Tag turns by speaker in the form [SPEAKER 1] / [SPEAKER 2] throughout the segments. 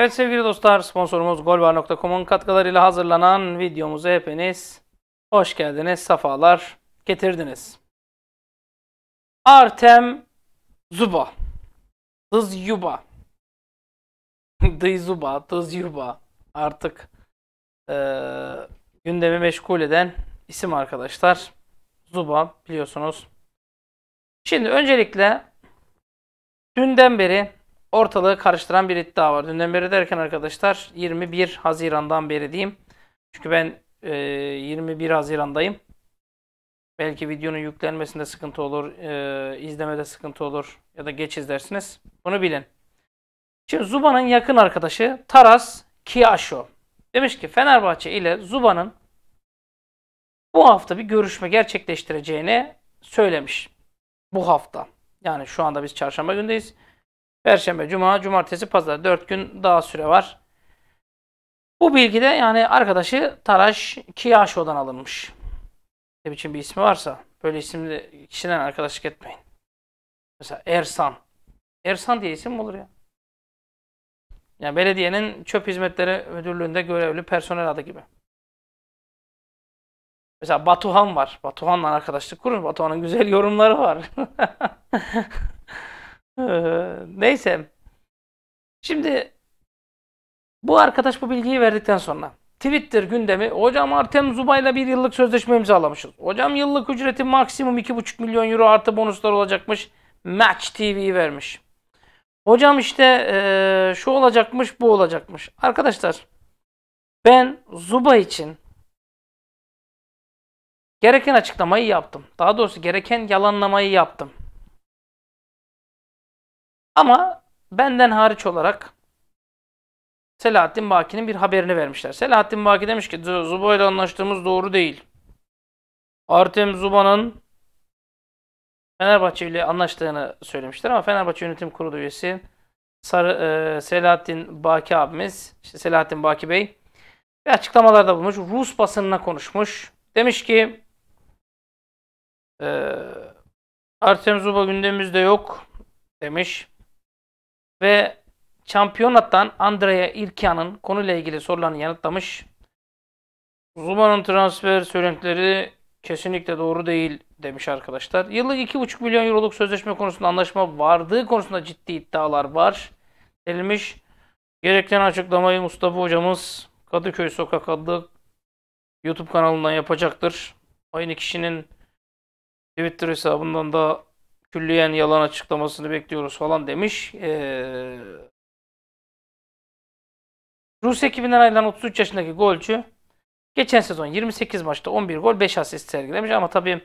[SPEAKER 1] Evet sevgili dostlar sponsorumuz golbar.com'un katkılarıyla hazırlanan videomuza hepiniz hoş geldiniz, safalar getirdiniz. Artem Zuba Dızyuba Dızyuba, Dızyuba artık e, gündemi meşgul eden isim arkadaşlar. Zuba biliyorsunuz. Şimdi öncelikle dünden beri ortalığı karıştıran bir iddia var. Dünden beri derken arkadaşlar 21 Haziran'dan beri diyeyim. Çünkü ben e, 21 Haziran'dayım. Belki videonun yüklenmesinde sıkıntı olur, e, izlemede sıkıntı olur ya da geç izlersiniz. Bunu bilin. Şimdi Zuba'nın yakın arkadaşı Taras Kiyaşo. Demiş ki Fenerbahçe ile Zuba'nın bu hafta bir görüşme gerçekleştireceğini söylemiş. Bu hafta. Yani şu anda biz çarşamba gündeyiz. Perşembe, cuma, cumartesi, pazar. dört gün daha süre var. Bu bilgi de yani arkadaşı Taraş Kiyaşo'dan alınmış. Ne biçim bir ismi varsa böyle isimli kişiden arkadaşlık etmeyin. Mesela Ersan. Ersan diye isim olur ya? Yani belediyenin çöp hizmetleri müdürlüğünde görevli personel adı gibi. Mesela Batuhan var. Batuhan'la arkadaşlık kurun. Batuhan'ın güzel yorumları var. Neyse. Şimdi bu arkadaş bu bilgiyi verdikten sonra Twitter gündemi hocam Artem Zubay'la bir yıllık sözleşme imzalamışız. Hocam yıllık ücreti maksimum 2,5 milyon euro artı bonuslar olacakmış. Match TV vermiş. Hocam işte ee, şu olacakmış bu olacakmış. Arkadaşlar ben Zuba için gereken açıklamayı yaptım. Daha doğrusu gereken yalanlamayı yaptım. Ama benden hariç olarak Selahattin Baki'nin bir haberini vermişler. Selahattin Baki demiş ki Zubo ile anlaştığımız doğru değil. Artem Zuban'ın Fenerbahçe ile anlaştığını söylemiştir ama Fenerbahçe Yönetim Kurulu üyesi e, Selahattin Baki abimiz, işte Selahattin Baki Bey bir açıklamalarda bulmuş. Rus basınına konuşmuş. Demiş ki e, Artem Zuba gündemimizde yok demiş ve şampiyonattan Andrea Irkia'nın konuyla ilgili sorularını yanıtlamış. Zumanın transfer söylentileri kesinlikle doğru değil demiş arkadaşlar. Yıllık 2,5 milyon euroluk sözleşme konusunda anlaşma vardığı konusunda ciddi iddialar var denilmiş. Gerekten açıklamayı Mustafa hocamız Kadıköy Sokak adlı YouTube kanalından yapacaktır. Aynı kişinin Twitter hesabından da külliyen yalan açıklamasını bekliyoruz falan demiş. Ee, Rus ekibinden ayrılan 33 yaşındaki golcü geçen sezon 28 maçta 11 gol 5 asist sergilemiş ama tabii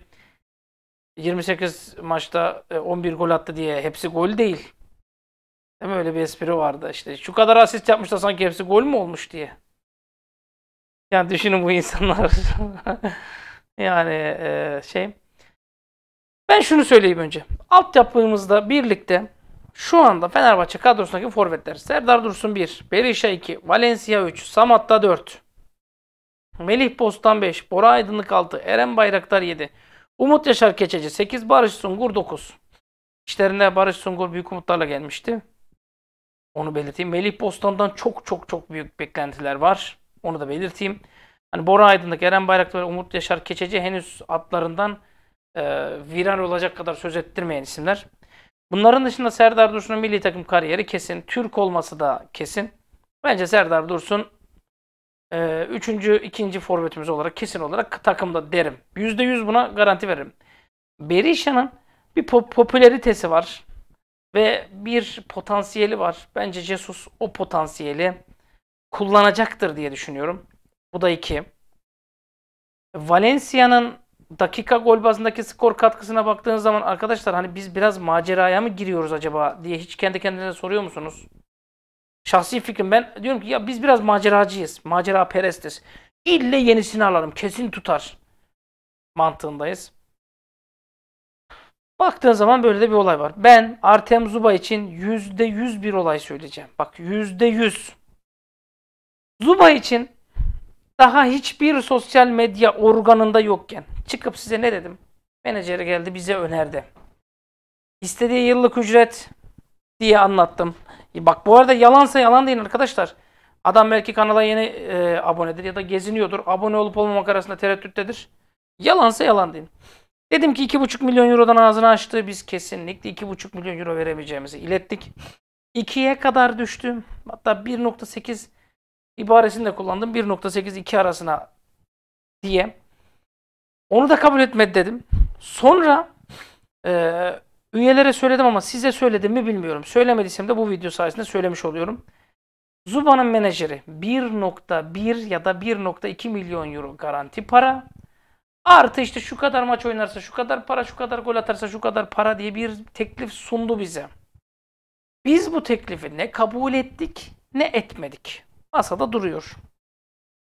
[SPEAKER 1] 28 maçta 11 e, gol attı diye hepsi gol değil. Değil mi? Öyle bir espri vardı işte. Şu kadar asist yapmış da sanki hepsi gol mü olmuş diye. Yani düşünün bu insanlar. yani e, şey ben şunu söyleyeyim önce. Altyapımızda birlikte şu anda Fenerbahçe kadrosundaki forvetler Serdar Dursun 1, Berisha 2, Valencia 3, Samatta 4, Melih Postan 5, Bora Aydınlık 6, Eren Bayraktar 7, Umut Yaşar Keçeci 8, Barış Sungur 9. İşlerinde Barış Sungur büyük umutlarla gelmişti. Onu belirteyim. Melih Bostan'dan çok çok çok büyük beklentiler var. Onu da belirteyim. Hani Bora Aydınlık, Eren Bayraktar, Umut Yaşar Keçeci henüz atlarından e, viral olacak kadar söz ettirmeyen isimler. Bunların dışında Serdar Dursun'un milli takım kariyeri kesin. Türk olması da kesin. Bence Serdar Dursun e, üçüncü, ikinci forvetimiz olarak kesin olarak takımda derim. Yüzde yüz buna garanti veririm. Berisha'nın bir pop popülaritesi var ve bir potansiyeli var. Bence Jesus o potansiyeli kullanacaktır diye düşünüyorum. Bu da iki. Valencia'nın dakika gol bazındaki skor katkısına baktığınız zaman arkadaşlar hani biz biraz maceraya mı giriyoruz acaba diye hiç kendi kendinize soruyor musunuz? Şahsi fikrim ben diyorum ki ya biz biraz maceracıyız. Macera perestiz. İlle yenisini alalım. Kesin tutar. Mantığındayız. Baktığın zaman böyle de bir olay var. Ben Artem Zuba için %100 bir olay söyleyeceğim. Bak %100. Zuba için daha hiçbir sosyal medya organında yokken Çıkıp size ne dedim? Menajeri geldi bize önerdi. İstediği yıllık ücret diye anlattım. E, bak bu arada yalansa yalan deyin arkadaşlar. Adam belki kanala yeni e, abonedir ya da geziniyordur. Abone olup olmamak arasında tereddüttedir. Yalansa yalan deyin. Dedim ki 2,5 milyon eurodan ağzını açtı. Biz kesinlikle 2,5 milyon euro veremeyeceğimizi ilettik. 2'ye kadar düştüm. Hatta 1.8 ibaresini de kullandım. 1.8-2 arasına diye. Onu da kabul etmedi dedim. Sonra e, üyelere söyledim ama size söyledim mi bilmiyorum. Söylemediysem de bu video sayesinde söylemiş oluyorum. Zuba'nın menajeri 1.1 ya da 1.2 milyon euro garanti para. Artı işte şu kadar maç oynarsa şu kadar para, şu kadar gol atarsa şu kadar para diye bir teklif sundu bize. Biz bu teklifi ne kabul ettik ne etmedik. Masada duruyor.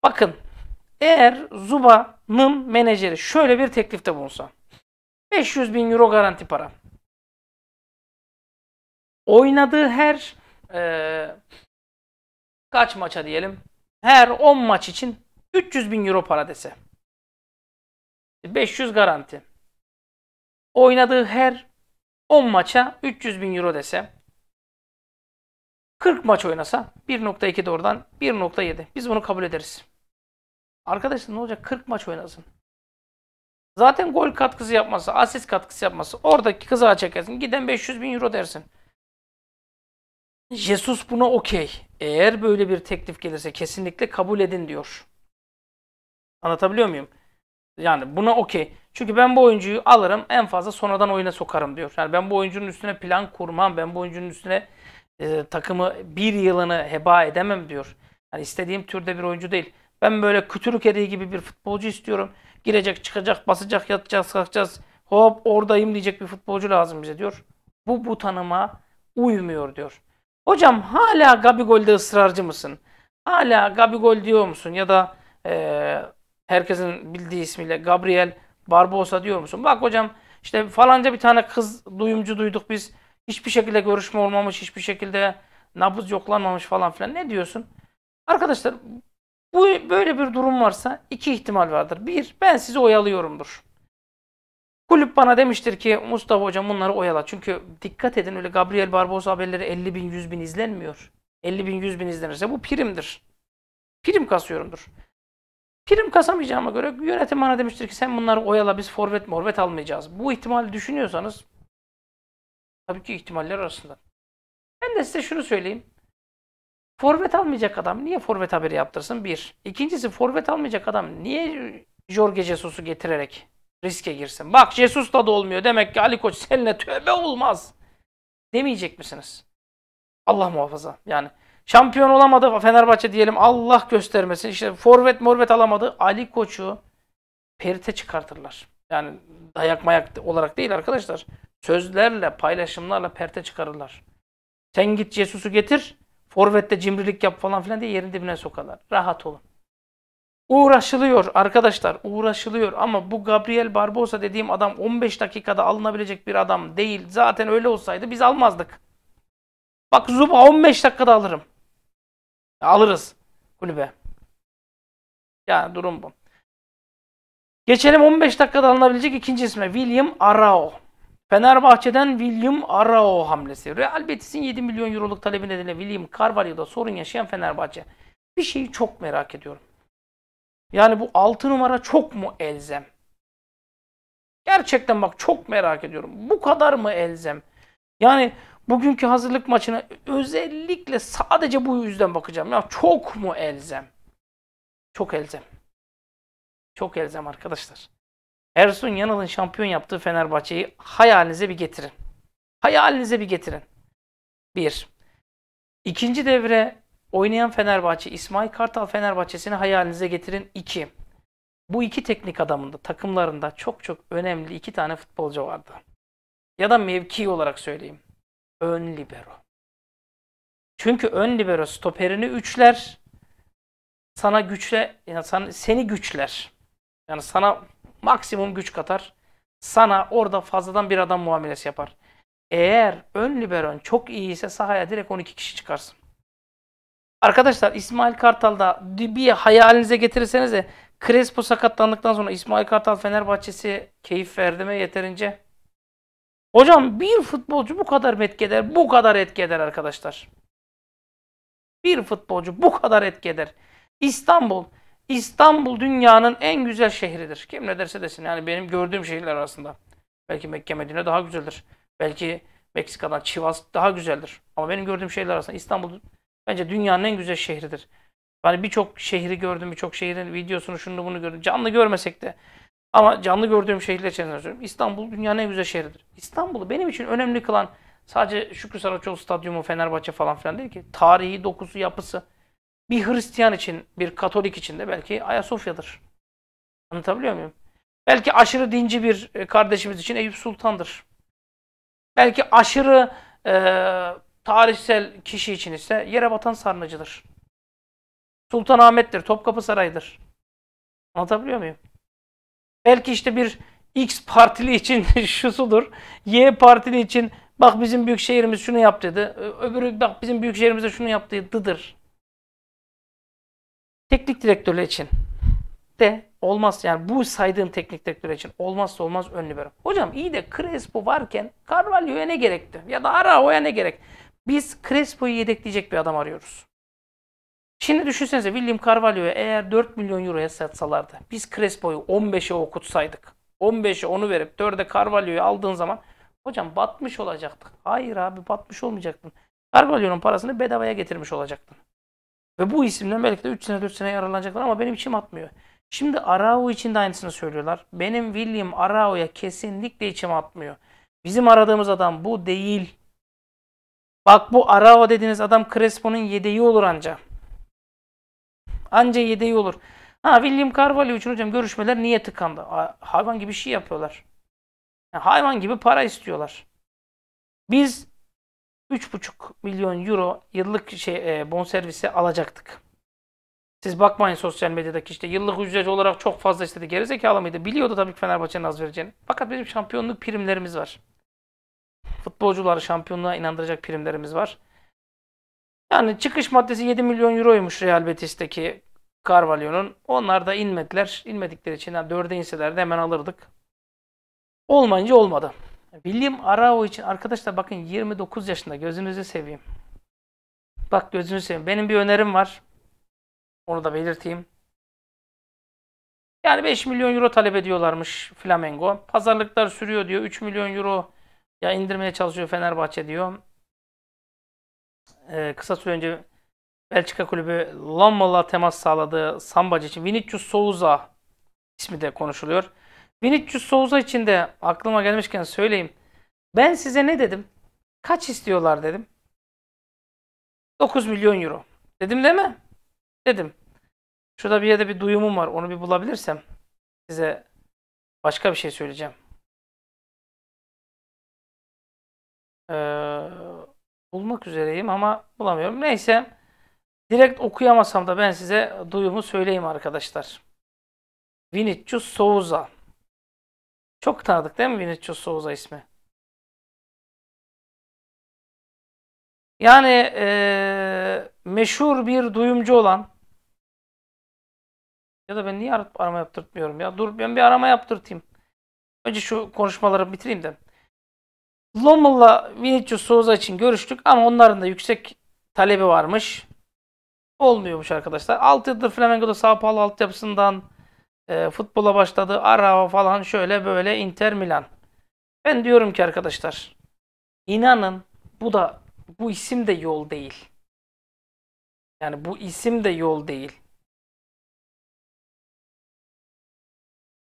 [SPEAKER 1] Bakın eğer Zuba'nın menajeri şöyle bir teklifte bulunsa. 500 bin euro garanti para. Oynadığı her e, kaç maça diyelim? Her 10 maç için 300 bin euro para dese. 500 e, garanti. Oynadığı her 10 maça 300 bin euro dese. 40 maç oynasa 1.2 doğrudan 1.7. Biz bunu kabul ederiz. Arkadaşlar ne olacak? 40 maç oynasın. Zaten gol katkısı yapması, asist katkısı yapması. Oradaki kızağı çekersin. Giden 500 bin euro dersin. Jesus buna okey. Eğer böyle bir teklif gelirse kesinlikle kabul edin diyor. Anlatabiliyor muyum? Yani buna okey. Çünkü ben bu oyuncuyu alırım en fazla sonradan oyuna sokarım diyor. Yani ben bu oyuncunun üstüne plan kurmam. Ben bu oyuncunun üstüne e, takımı bir yılını heba edemem diyor. Yani istediğim türde bir oyuncu değil. Ben böyle kütürük eriği gibi bir futbolcu istiyorum. Girecek, çıkacak, basacak, yatacağız, kalkacağız. Hop oradayım diyecek bir futbolcu lazım bize diyor. Bu bu tanıma uymuyor diyor. Hocam hala Gabigol'de ısrarcı mısın? Hala Gabigol diyor musun? Ya da e, herkesin bildiği ismiyle Gabriel Barbosa diyor musun? Bak hocam işte falanca bir tane kız duyumcu duyduk biz. Hiçbir şekilde görüşme olmamış, hiçbir şekilde nabız yoklanmamış falan filan. Ne diyorsun? Arkadaşlar bu böyle bir durum varsa iki ihtimal vardır. Bir, ben sizi oyalıyorumdur. Kulüp bana demiştir ki Mustafa hocam bunları oyala. Çünkü dikkat edin öyle Gabriel Barbosa haberleri 50 bin 100 bin izlenmiyor. 50 bin 100 bin izlenirse bu primdir. Prim kasıyorumdur. Prim kasamayacağıma göre yönetim bana demiştir ki sen bunları oyala biz forvet morvet almayacağız. Bu ihtimali düşünüyorsanız tabii ki ihtimaller arasında. Ben de size şunu söyleyeyim. Forvet almayacak adam niye forvet haberi yaptırsın? Bir. İkincisi forvet almayacak adam niye Jorge Jesus'u getirerek riske girsin? Bak Jesus da da olmuyor. Demek ki Ali Koç seninle tövbe olmaz. Demeyecek misiniz? Allah muhafaza. Yani şampiyon olamadı Fenerbahçe diyelim. Allah göstermesin. İşte forvet morvet alamadı. Ali Koç'u perite çıkartırlar. Yani dayak mayak olarak değil arkadaşlar. Sözlerle, paylaşımlarla perte çıkarırlar. Sen git Jesus'u getir. Forvette cimrilik yap falan filan diye yerin dibine sokarlar. Rahat olun. Uğraşılıyor arkadaşlar uğraşılıyor ama bu Gabriel Barbosa dediğim adam 15 dakikada alınabilecek bir adam değil. Zaten öyle olsaydı biz almazdık. Bak Zuba 15 dakikada alırım. Alırız kulübe. Yani durum bu. Geçelim 15 dakikada alınabilecek ikinci isme. William Arao. Fenerbahçe'den William Arao hamlesi. Real Betis'in 7 milyon euroluk talebi nedeniyle William Carvalho'da sorun yaşayan Fenerbahçe. Bir şeyi çok merak ediyorum. Yani bu 6 numara çok mu elzem? Gerçekten bak çok merak ediyorum. Bu kadar mı elzem? Yani bugünkü hazırlık maçına özellikle sadece bu yüzden bakacağım. Ya çok mu elzem? Çok elzem. Çok elzem arkadaşlar. Ersun Yanal'ın şampiyon yaptığı Fenerbahçe'yi hayalinize bir getirin. Hayalinize bir getirin. Bir. İkinci devre oynayan Fenerbahçe, İsmail Kartal Fenerbahçe'sini hayalinize getirin. İki. Bu iki teknik adamında, takımlarında çok çok önemli iki tane futbolcu vardı. Ya da mevki olarak söyleyeyim. Ön libero. Çünkü ön libero stoperini üçler. Sana güçle, yani sana, seni güçler. Yani sana maksimum güç katar. Sana orada fazladan bir adam muamelesi yapar. Eğer ön liberon çok iyi ise sahaya direkt 12 kişi çıkarsın. Arkadaşlar İsmail Kartal'da bir hayalinize getirirseniz de Crespo sakatlandıktan sonra İsmail Kartal Fenerbahçesi keyif verdi mi yeterince? Hocam bir futbolcu bu kadar etkeder bu kadar etkeder arkadaşlar. Bir futbolcu bu kadar etkeder. İstanbul İstanbul dünyanın en güzel şehridir. Kim ne derse desin. Yani benim gördüğüm şehirler arasında. Belki Mekke Medine daha güzeldir. Belki Meksika'dan Çivas daha güzeldir. Ama benim gördüğüm şehirler arasında İstanbul bence dünyanın en güzel şehridir. Yani birçok şehri gördüm, birçok şehrin videosunu, şunu bunu gördüm. Canlı görmesek de ama canlı gördüğüm şehirler içerisinde söylüyorum. İstanbul dünyanın en güzel şehridir. İstanbul'u benim için önemli kılan sadece Şükrü Saraçoğlu Stadyumu, Fenerbahçe falan filan değil ki. Tarihi dokusu, yapısı bir Hristiyan için, bir Katolik için de belki Ayasofya'dır. Anlatabiliyor muyum? Belki aşırı dinci bir e, kardeşimiz için Eyüp Sultan'dır. Belki aşırı e, tarihsel kişi için ise yere batan sarnıcıdır. Sultanahmet'tir, Topkapı Sarayı'dır. Anlatabiliyor muyum? Belki işte bir X partili için şusudur, Y partili için bak bizim büyük şehrimiz şunu yap öbürü bak bizim büyük şehrimizde şunu yaptıydıdır. Teknik direktörler için de olmaz. Yani bu saydığım teknik direktör için olmazsa olmaz ön libero. Hocam iyi de Crespo varken Carvalho'ya ne gerekti? Ya da Arao'ya ne gerek? Biz Crespo'yu yedekleyecek bir adam arıyoruz. Şimdi düşünsenize William Carvalho'ya eğer 4 milyon euroya satsalardı. Biz Crespo'yu 15'e okutsaydık. 15'e onu verip 4'e Carvalho'yu aldığın zaman hocam batmış olacaktık. Hayır abi batmış olmayacaktın. Carvalho'nun parasını bedavaya getirmiş olacaktın. Ve bu isimden belki de 3 sene 4 sene yararlanacaklar ama benim içim atmıyor. Şimdi Arao için de aynısını söylüyorlar. Benim William Arao'ya kesinlikle içim atmıyor. Bizim aradığımız adam bu değil. Bak bu Arao dediğiniz adam Crespo'nun yedeği olur anca. Anca yedeği olur. Ha William Carvalho için hocam görüşmeler niye tıkandı? Hayvan gibi şey yapıyorlar. Yani hayvan gibi para istiyorlar. Biz 3,5 milyon euro yıllık şey e, bonservisi alacaktık. Siz bakmayın sosyal medyadaki işte yıllık ücret olarak çok fazla istedi. Gerizekalı mıydı? Biliyordu tabii ki Fenerbahçe'nin az vereceğini. Fakat bizim şampiyonluk primlerimiz var. Futbolcuları şampiyonluğa inandıracak primlerimiz var. Yani çıkış maddesi 7 milyon euroymuş Real Betis'teki Carvalho'nun. Onlar da inmediler. İnmedikleri için yani 4'e inseler hemen alırdık. Olmayınca olmadı. William Arao için arkadaşlar bakın 29 yaşında gözünüzü seveyim. Bak gözünüzü seveyim. Benim bir önerim var. Onu da belirteyim. Yani 5 milyon euro talep ediyorlarmış Flamengo. Pazarlıklar sürüyor diyor. 3 milyon euro ya indirmeye çalışıyor Fenerbahçe diyor. Ee, kısa süre önce Belçika kulübü Lommel'la temas sağladığı Sambac için Vinicius Souza ismi de konuşuluyor. Vinicius Souza için de aklıma gelmişken söyleyeyim. Ben size ne dedim? Kaç istiyorlar dedim. 9 milyon euro. Dedim değil mi? Dedim. Şurada bir yerde bir duyumum var. Onu bir bulabilirsem size başka bir şey söyleyeceğim. Ee, bulmak üzereyim ama bulamıyorum. Neyse. Direkt okuyamasam da ben size duyumu söyleyeyim arkadaşlar. Vinicius Souza. Çok tanıdık değil mi Vinicius Souza ismi? Yani e, meşhur bir duyumcu olan ya da ben niye arama yaptırtmıyorum ya? Dur ben bir arama yaptırtayım. Önce şu konuşmaları bitireyim de. Lommel'la Vinicius Souza için görüştük ama onların da yüksek talebi varmış. Olmuyormuş arkadaşlar. 6 yıldır Flamengo'da Sao Paulo altyapısından e, futbola başladı. Arava falan şöyle böyle Inter Milan. Ben diyorum ki arkadaşlar inanın bu da bu isim de yol değil. Yani bu isim de yol değil.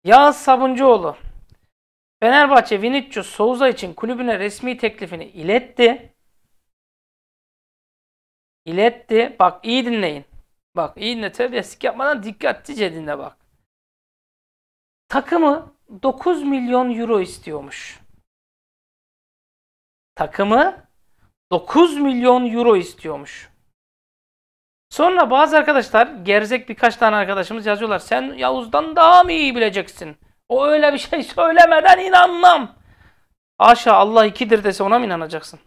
[SPEAKER 1] Yağız Sabuncuoğlu Fenerbahçe Vinicius Souza için kulübüne resmi teklifini iletti. İletti. Bak iyi dinleyin. Bak iyi dinle. Terbiyesizlik yapmadan dikkatlice dinle bak. Takımı 9 milyon euro istiyormuş. Takımı 9 milyon euro istiyormuş. Sonra bazı arkadaşlar, gerzek birkaç tane arkadaşımız yazıyorlar. Sen Yavuz'dan daha mı iyi bileceksin? O öyle bir şey söylemeden inanmam. Aşağı Allah ikidir dese ona mı inanacaksın?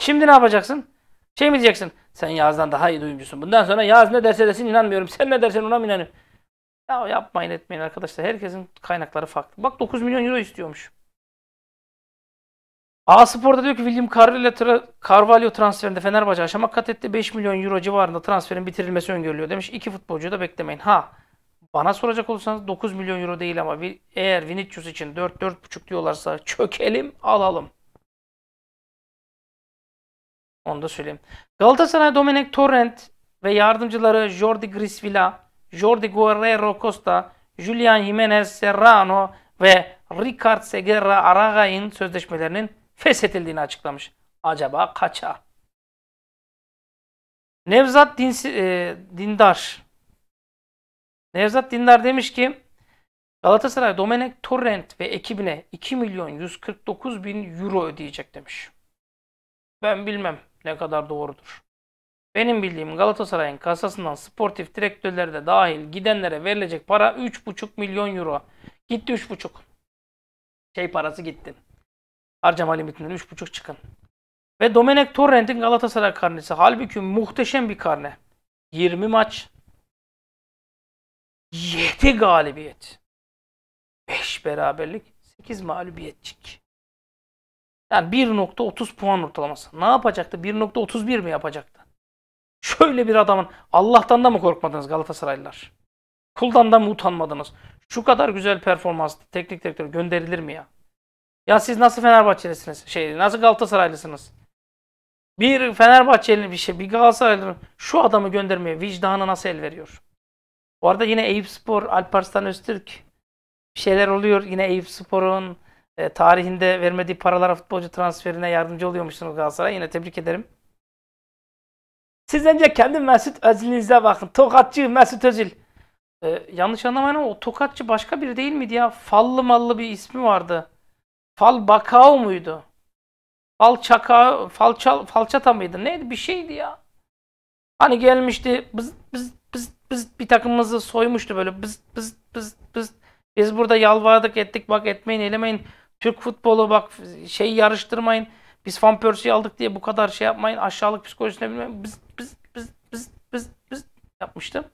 [SPEAKER 1] Şimdi ne yapacaksın? Şey mi diyeceksin? Sen Yağız'dan daha iyi duyumcusun. Bundan sonra Yağız ne derse desin inanmıyorum. Sen ne dersen ona mı inanıyorum? Ya yapmayın etmeyin arkadaşlar. Herkesin kaynakları farklı. Bak 9 milyon euro istiyormuş. A Spor'da diyor ki William Carvalho transferinde Fenerbahçe aşama kat etti. 5 milyon euro civarında transferin bitirilmesi öngörülüyor demiş. İki futbolcuyu da beklemeyin. Ha bana soracak olursanız 9 milyon euro değil ama eğer Vinicius için 4-4,5 diyorlarsa çökelim alalım. Onu da söyleyeyim. Galatasaray Dominic Torrent ve yardımcıları Jordi Grisvilla Jordi Guerrero Costa, Julian Jimenez Serrano ve Ricard Segura Aragain sözleşmelerinin feshedildiğini açıklamış. Acaba kaça? Nevzat Dinsi, e, Dindar Nevzat Dindar demiş ki Galatasaray Domenek Torrent ve ekibine 2 milyon 149 bin euro ödeyecek demiş. Ben bilmem ne kadar doğrudur. Benim bildiğim Galatasaray'ın kasasından sportif direktörleri de dahil gidenlere verilecek para 3,5 milyon euro. Gitti 3,5. Şey parası gitti. Harcama limitinden 3,5 çıkın. Ve Domenek Torrent'in Galatasaray karnesi. Halbuki muhteşem bir karne. 20 maç. 7 galibiyet. 5 beraberlik. 8 mağlubiyetçik. Yani 1.30 puan ortalaması. Ne yapacaktı? 1.31 mi yapacaktı? Şöyle bir adamın Allah'tan da mı korkmadınız Galatasaraylılar? Kuldan da mı utanmadınız? Şu kadar güzel performans teknik direktör gönderilir mi ya? Ya siz nasıl Fenerbahçelisiniz? Şey, nasıl Galatasaraylısınız? Bir Fenerbahçeli bir şey, bir Galatasaraylı şu adamı göndermeye vicdanı nasıl el veriyor? Bu arada yine Eyüp Spor, Alparslan Öztürk bir şeyler oluyor. Yine Eyüp Spor'un e, tarihinde vermediği paralara futbolcu transferine yardımcı oluyormuşsunuz Galatasaray. Yine tebrik ederim. Siz önce kendi Mesut Özil'inize bakın. Tokatçı Mesut Özil. Ee, yanlış anlamayın ama o tokatçı başka biri değil miydi ya? Fallı mallı bir ismi vardı. Fal Bakao muydu? Fal Çaka, fal çal fal Falçata mıydı? Neydi? Bir şeydi ya. Hani gelmişti biz biz biz biz bir takımımızı soymuştu böyle biz biz biz biz biz burada yalvardık ettik bak etmeyin elemeyin Türk futbolu bak şey yarıştırmayın biz Van Persie'yi aldık diye bu kadar şey yapmayın aşağılık psikolojisine bilmeyin biz yapmıştım.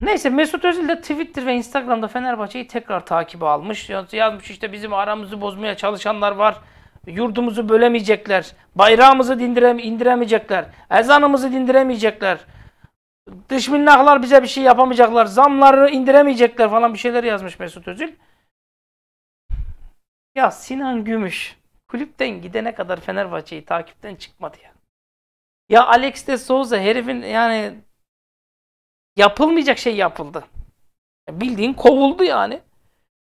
[SPEAKER 1] Neyse Mesut Özil de Twitter ve Instagram'da Fenerbahçe'yi tekrar takibe almış. Yazmış işte bizim aramızı bozmaya çalışanlar var. Yurdumuzu bölemeyecekler. Bayrağımızı dindirem indiremeyecekler. Ezanımızı dindiremeyecekler. Dış minnaklar bize bir şey yapamayacaklar. Zamları indiremeyecekler falan bir şeyler yazmış Mesut Özil. Ya Sinan Gümüş kulüpten gidene kadar Fenerbahçe'yi takipten çıkmadı ya. Ya Alex de Souza herifin yani yapılmayacak şey yapıldı. Bildiğin kovuldu yani.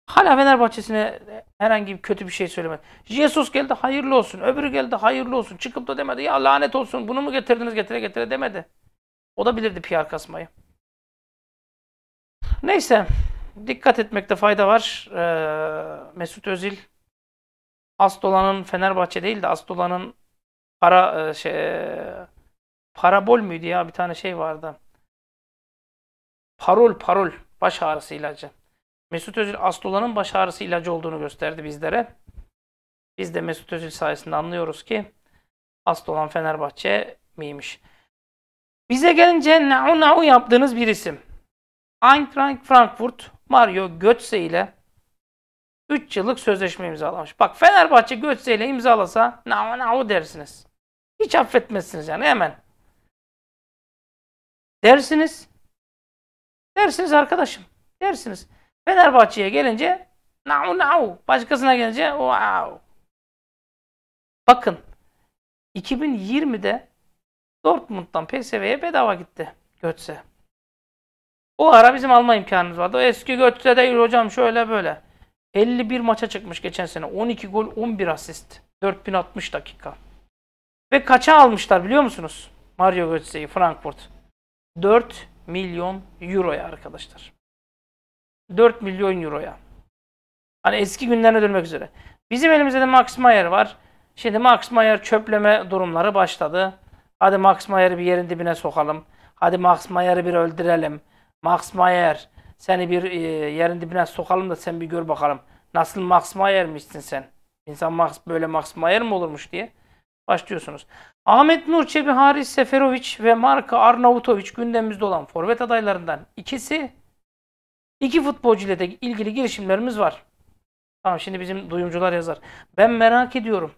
[SPEAKER 1] Hala Fenerbahçe'sine herhangi bir kötü bir şey söylemedi. Jesus geldi hayırlı olsun. Öbürü geldi hayırlı olsun. Çıkıp da demedi. Ya lanet olsun bunu mu getirdiniz getire getire demedi. O da bilirdi PR kasmayı. Neyse. Dikkat etmekte fayda var. Ee, Mesut Özil Asdolan'ın Fenerbahçe değil de Asdolan'ın para e, şey e, parabol müydü ya bir tane şey vardı. Parol parol baş ağrısı ilacı. Mesut Özil asıl olanın baş ağrısı ilacı olduğunu gösterdi bizlere. Biz de Mesut Özil sayesinde anlıyoruz ki asıl olan Fenerbahçe miymiş. Bize gelince na'u na'u yaptığınız bir isim. Eintracht Frankfurt Mario Götze ile 3 yıllık sözleşme imzalamış. Bak Fenerbahçe Götze ile imzalasa na'u na'u dersiniz. Hiç affetmezsiniz yani hemen. Dersiniz. Dersiniz arkadaşım. Dersiniz. Fenerbahçe'ye gelince nau nau. Başkasına gelince wow. Bakın 2020'de Dortmund'dan PSV'ye bedava gitti Götse. O ara bizim alma imkanımız vardı. O eski Götze değil hocam şöyle böyle. 51 maça çıkmış geçen sene. 12 gol 11 asist. 4060 dakika. Ve kaça almışlar biliyor musunuz? Mario Götze'yi Frankfurt. 4 milyon euroya arkadaşlar. 4 milyon euroya. Hani eski günlerine dönmek üzere. Bizim elimizde de Max Mayer var. Şimdi Max Mayer çöpleme durumları başladı. Hadi Max Mayer'i bir yerin dibine sokalım. Hadi Max Mayer'i bir öldürelim. Max Mayer seni bir e, yerin dibine sokalım da sen bir gör bakalım. Nasıl Max Mayer'mişsin sen? İnsan Max, böyle Max Mayer mi olurmuş diye başlıyorsunuz. Ahmet Nur Çebi, Haris Seferoviç ve Marka Arnavutoviç gündemimizde olan forvet adaylarından ikisi. iki futbolcu ile de ilgili girişimlerimiz var. Tamam şimdi bizim duyumcular yazar. Ben merak ediyorum.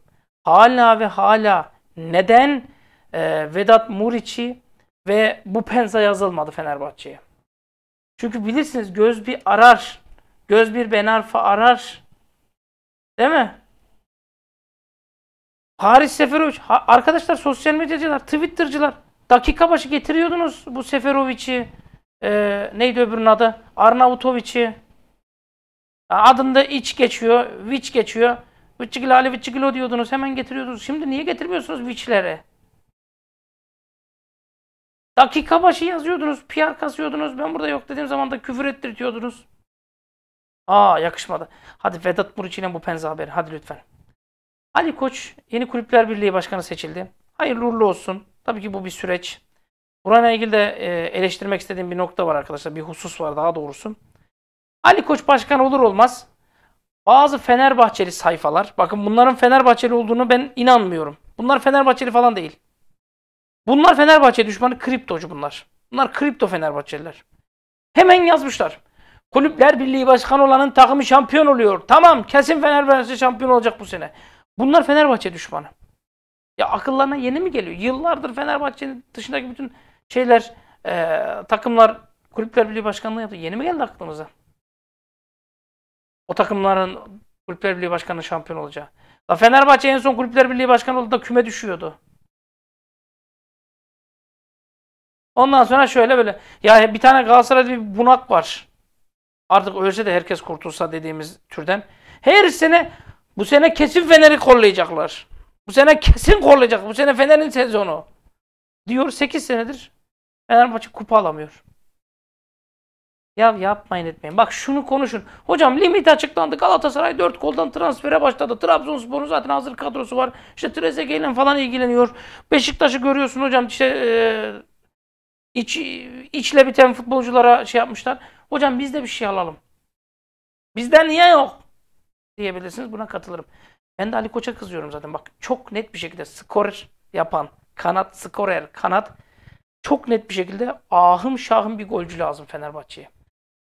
[SPEAKER 1] Hala ve hala neden e, Vedat Muriç'i ve bu penza yazılmadı Fenerbahçe'ye? Çünkü bilirsiniz göz bir arar. Göz bir Benarfa arar. Değil mi? Haris Seferovic. Ha, arkadaşlar sosyal medyacılar, Twitter'cılar. Dakika başı getiriyordunuz bu Seferovic'i. E, neydi öbürünün adı? Arnavutovic'i. Adında iç geçiyor, viç geçiyor. Viçigil Ali Viçigilo diyordunuz. Hemen getiriyordunuz. Şimdi niye getirmiyorsunuz viçlere? Dakika başı yazıyordunuz. PR kasıyordunuz. Ben burada yok dediğim zaman da küfür ettirtiyordunuz. Aa yakışmadı. Hadi Vedat Muriç'in bu penza haberi. Hadi lütfen. Ali Koç yeni Kulüpler Birliği Başkanı seçildi. Hayırlı uğurlu olsun. Tabii ki bu bir süreç. Buraya ilgili de e, eleştirmek istediğim bir nokta var arkadaşlar. Bir husus var daha doğrusu. Ali Koç başkan olur olmaz bazı Fenerbahçeli sayfalar, bakın bunların Fenerbahçeli olduğunu ben inanmıyorum. Bunlar Fenerbahçeli falan değil. Bunlar Fenerbahçe düşmanı kriptocu bunlar. Bunlar kripto Fenerbahçeliler. Hemen yazmışlar. Kulüpler Birliği Başkanı olanın takımı şampiyon oluyor. Tamam kesin Fenerbahçe şampiyon olacak bu sene. Bunlar Fenerbahçe düşmanı. Ya akıllarına yeni mi geliyor? Yıllardır Fenerbahçe'nin dışındaki bütün şeyler, e, takımlar, kulüpler birliği başkanlığı yaptı. Yeni mi geldi aklınıza? O takımların kulüpler birliği başkanı şampiyon olacağı. La Fenerbahçe en son kulüpler birliği başkanı olduğunda küme düşüyordu. Ondan sonra şöyle böyle. Ya bir tane Galatasaray'da bir bunak var. Artık ölse de herkes kurtulsa dediğimiz türden. Her sene bu sene kesin Fener'i kollayacaklar. Bu sene kesin kollayacak. Bu sene Fener'in sezonu. Diyor 8 senedir Fenerbahçe kupa alamıyor. Ya yapmayın etmeyin. Bak şunu konuşun. Hocam limit açıklandı. Galatasaray 4 koldan transfere başladı. Trabzonspor'un zaten hazır kadrosu var. İşte Trezege falan ilgileniyor. Beşiktaş'ı görüyorsun hocam. İşte e, iç, içle biten futbolculara şey yapmışlar. Hocam biz de bir şey alalım. Bizden niye yok? diyebilirsiniz. Buna katılırım. Ben de Ali Koç'a kızıyorum zaten. Bak çok net bir şekilde skorer yapan, kanat, skorer, kanat çok net bir şekilde ahım şahım bir golcü lazım Fenerbahçe'ye.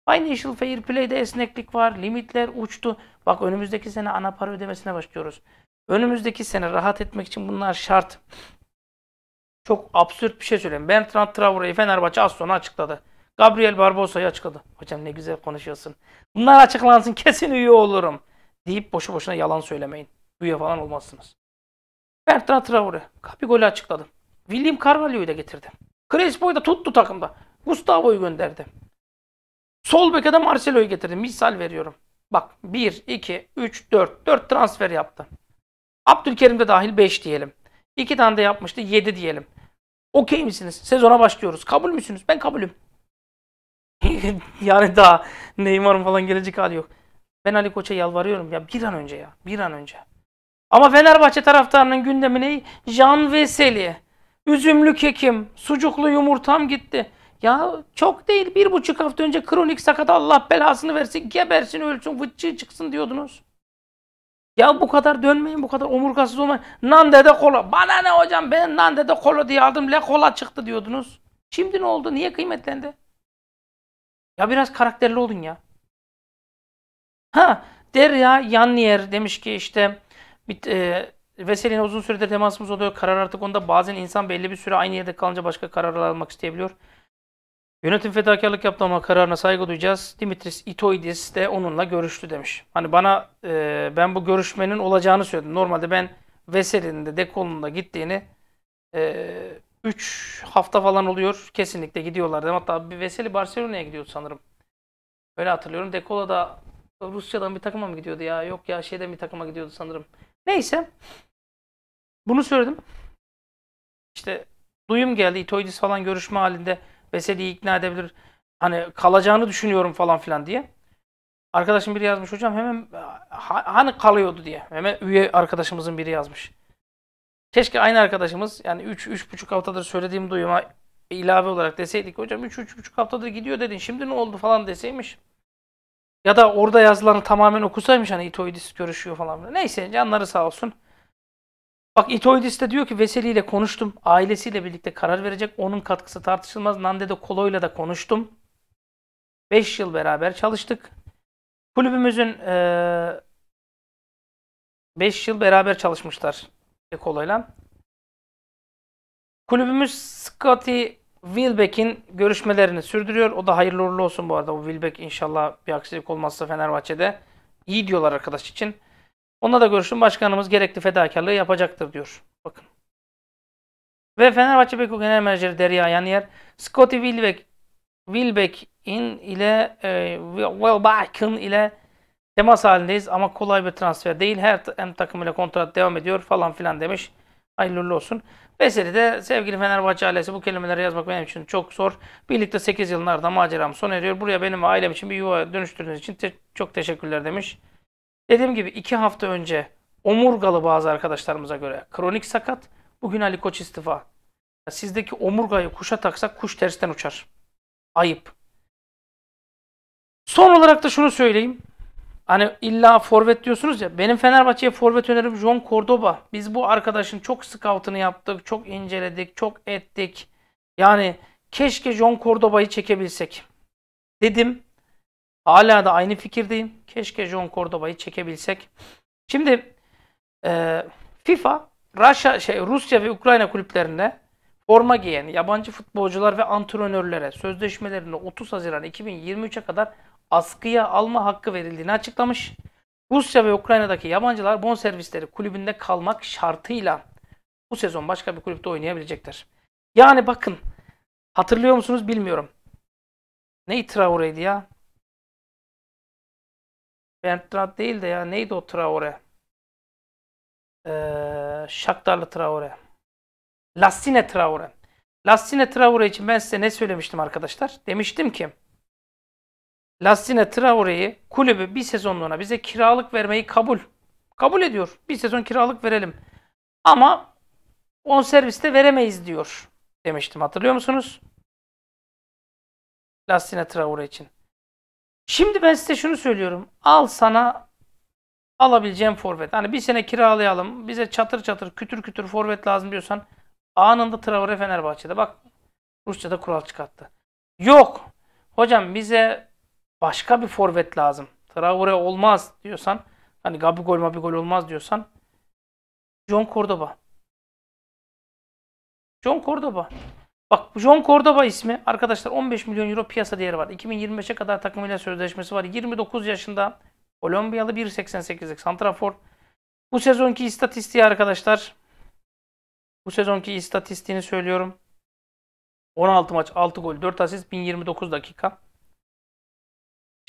[SPEAKER 1] Aynı Financial Fair Play'de esneklik var, limitler uçtu. Bak önümüzdeki sene ana para ödemesine başlıyoruz. Önümüzdeki sene rahat etmek için bunlar şart. Çok absürt bir şey söyleyeyim. Bertrand Traore'yi Fenerbahçe az sonra açıkladı. Gabriel Barbosa'yı açıkladı. Hocam ne güzel konuşuyorsun. Bunlar açıklansın kesin üye olurum deyip boşu boşuna yalan söylemeyin. Güya falan olmazsınız. Bertrand Traore kapı golü açıkladım. William Carvalho'yu da getirdim. Crespo'yu da tuttu takımda. Gustavo'yu gönderdi. Sol beke Marcelo'yu getirdim. Misal veriyorum. Bak 1, 2, 3, 4. 4 transfer yaptı. Abdülkerim de dahil 5 diyelim. 2 tane de yapmıştı 7 diyelim. Okey misiniz? Sezona başlıyoruz. Kabul müsünüz? Ben kabulüm. yani daha Neymar'ın falan gelecek hali yok. Ben Ali Koç'a yalvarıyorum ya bir an önce ya bir an önce. Ama Fenerbahçe taraftarının gündemi ne? Jan Veseli, üzümlü kekim, sucuklu yumurtam gitti. Ya çok değil bir buçuk hafta önce kronik sakat Allah belasını versin gebersin ölsün vıççı çıksın diyordunuz. Ya bu kadar dönmeyin, bu kadar omurgasız olmayın. dede kola. Bana ne hocam ben nan dede kola diye aldım. Le kola çıktı diyordunuz. Şimdi ne oldu? Niye kıymetlendi? Ya biraz karakterli olun ya. Ha Derya Yannier demiş ki işte bir, e, Veseli'ne uzun süredir temasımız oluyor. Karar artık onda bazen insan belli bir süre aynı yerde kalınca başka kararlar almak isteyebiliyor. Yönetim fedakarlık yaptı ama kararına saygı duyacağız. Dimitris Itoidis de onunla görüştü demiş. Hani bana e, ben bu görüşmenin olacağını söyledim. Normalde ben Veseli'nin de Dekol'un da gittiğini 3 e, üç hafta falan oluyor. Kesinlikle gidiyorlar dedim. Hatta bir Veseli Barcelona'ya gidiyor sanırım. öyle hatırlıyorum. Dekola da Rusya'dan bir takıma mı gidiyordu ya? Yok ya şeyden bir takıma gidiyordu sanırım. Neyse. Bunu söyledim. İşte duyum geldi. İtoidis falan görüşme halinde Veseli'yi ikna edebilir. Hani kalacağını düşünüyorum falan filan diye. Arkadaşım biri yazmış hocam hemen hani kalıyordu diye. Hemen üye arkadaşımızın biri yazmış. Keşke aynı arkadaşımız yani 3 3,5 haftadır söylediğim duyuma ilave olarak deseydik hocam 3 3,5 haftadır gidiyor dedin. Şimdi ne oldu falan deseymiş. Ya da orada yazılanı tamamen okusaymış hani Itoidis görüşüyor falan. Neyse canları sağ olsun. Bak Itoidis de diyor ki Veseli ile konuştum. Ailesiyle birlikte karar verecek. Onun katkısı tartışılmaz. Nande de Kolo'yla da konuştum. 5 yıl beraber çalıştık. Kulübümüzün 5 ee, beş yıl beraber çalışmışlar Kolo'yla. Kulübümüz Scotty Wilbeck'in görüşmelerini sürdürüyor. O da hayırlı uğurlu olsun bu arada. O Wilbeck inşallah bir aksilik olmazsa Fenerbahçe'de iyi diyorlar arkadaş için. Ona da görüşün Başkanımız gerekli fedakarlığı yapacaktır diyor. Bakın. Ve Fenerbahçe Beko Genel Menajeri Derya Yanyer, Scotty Wilbeck, Wilbeck'in ile e, Wilbeck'in ile temas halindeyiz ama kolay bir transfer değil. Her hem takım ile kontrat devam ediyor falan filan demiş. Hayırlı olsun. Vesilede sevgili Fenerbahçe ailesi bu kelimeleri yazmak benim için çok zor. Birlikte 8 yılın ardından maceram son eriyor. Buraya benim ve ailem için bir yuva dönüştürdüğünüz için te çok teşekkürler demiş. Dediğim gibi 2 hafta önce omurgalı bazı arkadaşlarımıza göre kronik sakat. Bugün Ali Koç istifa. Sizdeki omurgayı kuşa taksak kuş tersten uçar. Ayıp. Son olarak da şunu söyleyeyim. Hani illa forvet diyorsunuz ya. Benim Fenerbahçe'ye forvet önerim John Cordoba. Biz bu arkadaşın çok scout'ını yaptık, çok inceledik, çok ettik. Yani keşke John Cordoba'yı çekebilsek. Dedim. Hala da aynı fikirdeyim. Keşke John Cordoba'yı çekebilsek. Şimdi e, FIFA Rusya, şey, Rusya ve Ukrayna kulüplerinde forma giyen yabancı futbolcular ve antrenörlere sözleşmelerini 30 Haziran 2023'e kadar askıya alma hakkı verildiğini açıklamış. Rusya ve Ukrayna'daki yabancılar bonservisleri kulübünde kalmak şartıyla bu sezon başka bir kulüpte oynayabilecekler. Yani bakın hatırlıyor musunuz bilmiyorum. Ne Traore'ydi ya? Bertrand değil de ya neydi o Traore? Ee, Shakhtarlı Traore. Lassine Traore. Lassine Traore için ben size ne söylemiştim arkadaşlar? Demiştim ki Lastine Traore'yi kulübü bir sezonluğuna bize kiralık vermeyi kabul. Kabul ediyor. Bir sezon kiralık verelim. Ama on serviste veremeyiz diyor demiştim. Hatırlıyor musunuz? Lastine Traore için. Şimdi ben size şunu söylüyorum. Al sana alabileceğim forvet. Hani bir sene kiralayalım. Bize çatır çatır kütür kütür forvet lazım diyorsan anında Traore Fenerbahçe'de. Bak Rusça'da kural çıkarttı. Yok. Hocam bize başka bir forvet lazım. Traore olmaz diyorsan hani Gabigol Mabigol olmaz diyorsan John Cordoba. John Cordoba. Bak John Cordoba ismi arkadaşlar 15 milyon euro piyasa değeri var. 2025'e kadar takımıyla sözleşmesi var. 29 yaşında Kolombiyalı 1.88'lik santrafor. Bu sezonki istatistiği arkadaşlar bu sezonki istatistiğini söylüyorum. 16 maç 6 gol 4 asist 1029 dakika.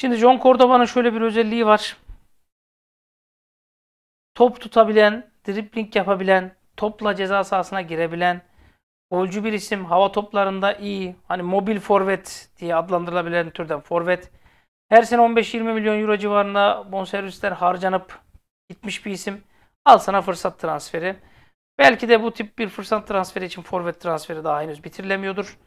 [SPEAKER 1] Şimdi John Cordoba'nın şöyle bir özelliği var. Top tutabilen, dribling yapabilen, topla ceza sahasına girebilen, golcü bir isim, hava toplarında iyi, hani mobil forvet diye adlandırılabilen türden forvet. Her sene 15-20 milyon euro civarında bonservisler harcanıp gitmiş bir isim. Al sana fırsat transferi. Belki de bu tip bir fırsat transferi için forvet transferi daha henüz bitirilemiyordur.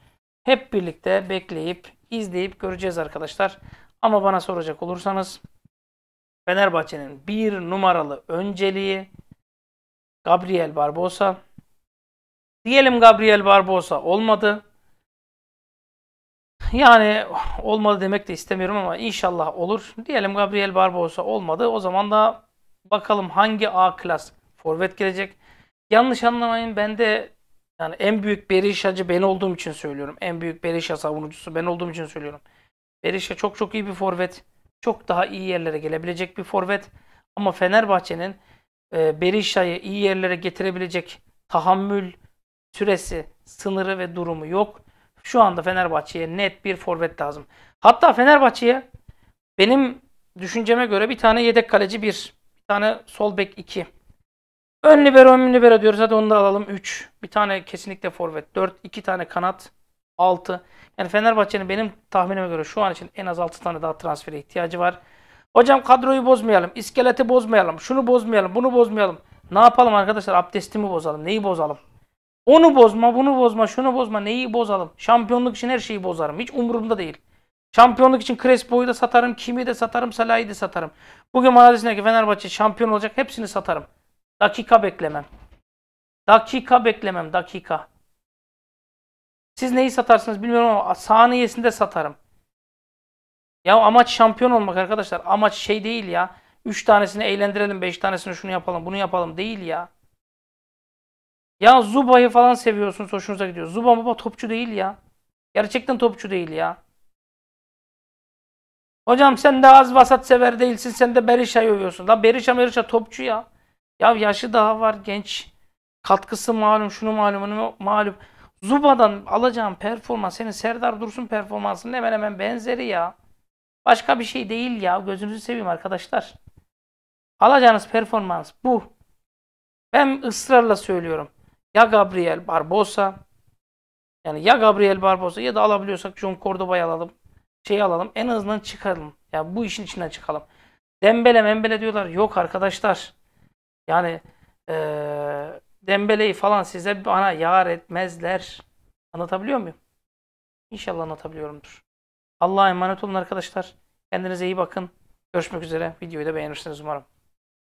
[SPEAKER 1] Hep birlikte bekleyip, izleyip göreceğiz arkadaşlar. Ama bana soracak olursanız Fenerbahçe'nin bir numaralı önceliği Gabriel Barbosa. Diyelim Gabriel Barbosa olmadı. Yani olmadı demek de istemiyorum ama inşallah olur. Diyelim Gabriel Barbosa olmadı. O zaman da bakalım hangi A klas forvet gelecek. Yanlış anlamayın ben de yani en büyük berişacı ben olduğum için söylüyorum. En büyük Berisha savunucusu ben olduğum için söylüyorum. Berisha çok çok iyi bir forvet. Çok daha iyi yerlere gelebilecek bir forvet. Ama Fenerbahçe'nin e, Berisha'yı iyi yerlere getirebilecek tahammül süresi, sınırı ve durumu yok. Şu anda Fenerbahçe'ye net bir forvet lazım. Hatta Fenerbahçe'ye benim düşünceme göre bir tane yedek kaleci 1, bir, tane sol bek 2. Ön libero, ön libero diyoruz. Hadi onu da alalım 3. Bir tane kesinlikle forvet 4, 2 tane kanat 6. Yani Fenerbahçe'nin benim tahminime göre şu an için en az 6 tane daha transfere ihtiyacı var. Hocam kadroyu bozmayalım, iskeleti bozmayalım, şunu bozmayalım, bunu bozmayalım. Ne yapalım arkadaşlar? Abdestimi bozalım, neyi bozalım? Onu bozma, bunu bozma, şunu bozma, neyi bozalım? Şampiyonluk için her şeyi bozarım. Hiç umurumda değil. Şampiyonluk için Crespo'yu da satarım, Kimi de satarım, Salah'ı da satarım. Bugün Manadesi'ndeki Fenerbahçe şampiyon olacak hepsini satarım. Dakika beklemem. Dakika beklemem, dakika. Siz neyi satarsınız bilmiyorum ama saniyesinde satarım. Ya amaç şampiyon olmak arkadaşlar. Amaç şey değil ya. Üç tanesini eğlendirelim, beş tanesini şunu yapalım, bunu yapalım değil ya. Ya Zuba'yı falan seviyorsunuz, hoşunuza gidiyor. Zuba baba topçu değil ya. Gerçekten topçu değil ya. Hocam sen de az vasat sever değilsin, sen de berişayı övüyorsun. La Berisha Berisha topçu ya. Ya yaşı daha var, genç. Katkısı malum, şunu malum, bunu malum. Zuba'dan alacağım performans senin Serdar Dursun performansının hemen hemen benzeri ya. Başka bir şey değil ya. Gözünüzü seveyim arkadaşlar. Alacağınız performans bu. Ben ısrarla söylüyorum. Ya Gabriel Barbosa yani ya Gabriel Barbosa ya da alabiliyorsak John Cordoba'yı alalım. Şeyi alalım. En azından çıkalım. Yani bu işin içinden çıkalım. Dembele membele diyorlar. Yok arkadaşlar. Yani ee, Dembeleyi falan size bana yar etmezler. Anlatabiliyor muyum? İnşallah anlatabiliyorumdur. Allah'a emanet olun arkadaşlar. Kendinize iyi bakın. Görüşmek üzere. Videoyu da beğenirsiniz umarım.